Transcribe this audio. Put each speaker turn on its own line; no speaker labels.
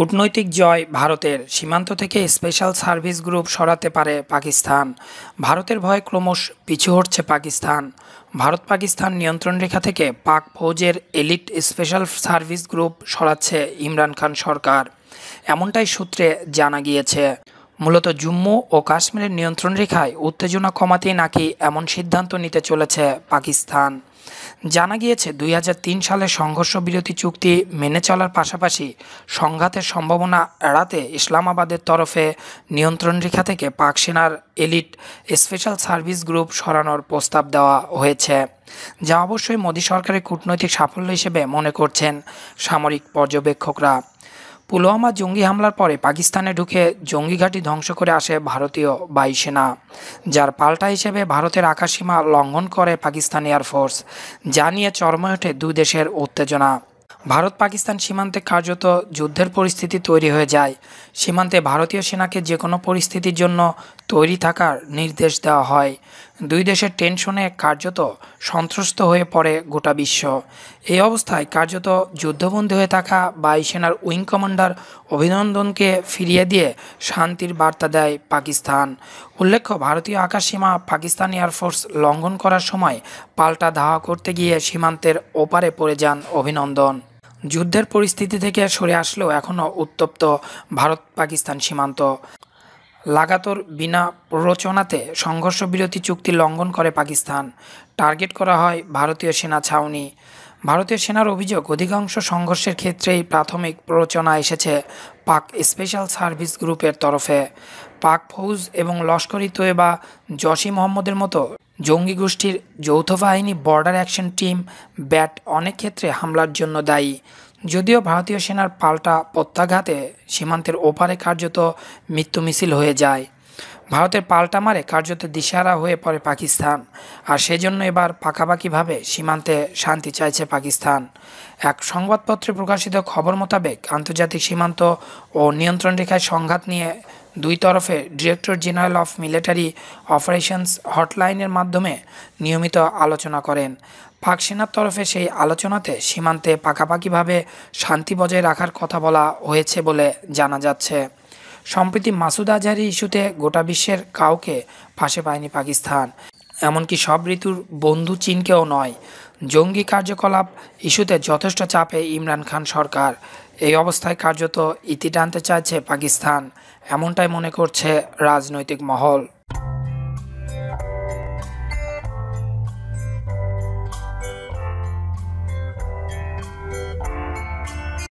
কূটনৈতিক জয় ভারতের সীমান্ত থেকে স্পেশাল সার্ভিস গ্রুপ সরাতে পারে পাকিস্তান ভারতের ভয়ে ক্রমশ পিছু হটছে পাকিস্তান ভারত পাকিস্তান নিয়ন্ত্রণ রেখা থেকে পাক ফৌজের এলিট স্পেশাল সার্ভিস গ্রুপ সরাচ্ছে ইমরান খান সরকার এমনটাই সূত্রে জানা গিয়েছে মূলত জম্মু ও কাশ্মীরের নিয়ন্ত্রণ রেখায় উত্তেজনা কমাতেই নাকি এমন সিদ্ধান্ত নিতে চলেছে পাকিস্তান জানা গিয়েছে দুই সালে সংঘর্ষ বিরতি চুক্তি মেনে চলার পাশাপাশি সংঘাতের সম্ভাবনা এড়াতে ইসলামাবাদের তরফে নিয়ন্ত্রণ রেখা থেকে পাক সেনার এলিট স্পেশাল সার্ভিস গ্রুপ সরানোর প্রস্তাব দেওয়া হয়েছে যা অবশ্যই মোদী সরকারের কূটনৈতিক সাফল্য হিসেবে মনে করছেন সামরিক পর্যবেক্ষকরা পুলওয়ামা জঙ্গি হামলার পরে পাকিস্তানে ঢুকে জঙ্গি ঘাঁটি ধ্বংস করে আসে ভারতীয় বায়ুসেনা যার পাল্টা হিসেবে ভারতের আকাশসীমা লঙ্ঘন করে পাকিস্তান এয়ারফোর্স যা নিয়ে চরমে ওঠে দুই দেশের উত্তেজনা ভারত পাকিস্তান সীমান্তে কার্যত যুদ্ধের পরিস্থিতি তৈরি হয়ে যায় সীমান্তে ভারতীয় সেনাকে যে কোনো পরিস্থিতির জন্য তৈরি থাকার নির্দেশ দেওয়া হয় দুই দেশের টেনশনে কার্যত সন্ত্রস্ত হয়ে পড়ে গোটা বিশ্ব এই অবস্থায় কার্যত যুদ্ধবন্দী হয়ে থাকা বায়ুসেনার উইং কমান্ডার অভিনন্দনকে ফিরিয়ে দিয়ে শান্তির বার্তা দেয় পাকিস্তান উল্লেখ্য ভারতীয় আকাশ সীমা পাকিস্তান এয়ারফোর্স লঙ্ঘন করার সময় পাল্টা ধাওয়া করতে গিয়ে সীমান্তের ওপারে পড়ে যান অভিনন্দন যুদ্ধের পরিস্থিতি থেকে সরে আসলেও এখনও উত্তপ্ত ভারত পাকিস্তান সীমান্ত লাগাতার বিনা প্ররোচনাতে সংঘর্ষবিরতি চুক্তি লঙ্ঘন করে পাকিস্তান টার্গেট করা হয় ভারতীয় সেনা ছাউনি ভারতীয় সেনার অভিযোগ অধিকাংশ সংঘর্ষের ক্ষেত্রেই প্রাথমিক প্ররোচনা এসেছে পাক স্পেশাল সার্ভিস গ্রুপের তরফে পাক ফৌজ এবং লস্করি তোয়েবা জসি মোহাম্মদের মতো জঙ্গি গোষ্ঠীর যৌথ বাহিনী বর্ডার অ্যাকশন টিম ব্যাট অনেক ক্ষেত্রে হামলার জন্য দায়ী যদিও ভারতীয় সেনার পাল্টা প্রত্যাঘাতে সীমান্তের ওপারে কার্যত মৃত্যু মিছিল হয়ে যায় ভারতের পাল্টা মারে কার্যত দিশারা হয়ে পড়ে পাকিস্তান আর সেজন্য এবার পাকাপাকিভাবে সীমান্তে শান্তি চাইছে পাকিস্তান এক সংবাদপত্রে প্রকাশিত খবর মোতাবেক আন্তর্জাতিক সীমান্ত ও নিয়ন্ত্রণ রেখায় সংঘাত নিয়ে দুই তরফে director general of military operations হটলাইনের মাধ্যমে নিয়মিত আলোচনা করেন পাক সেনার তরফে সেই আলোচনাতে সীমান্তে পাকাপাকিভাবে শান্তি বজায় রাখার কথা বলা হয়েছে বলে জানা যাচ্ছে সম্প্রতি মাসুদ আজহারি ইস্যুতে গোটা বিশ্বের কাউকে ফাঁসে পায়নি পাকিস্তান এমনকি সব ঋতুর বন্ধু চীনকেও নয় জঙ্গি কার্যকলাপ ইস্যুতে যথেষ্ট চাপে ইমরান খান সরকার এই অবস্থায় কার্যত ইতি টানতে চাইছে পাকিস্তান এমনটাই মনে করছে রাজনৈতিক মহল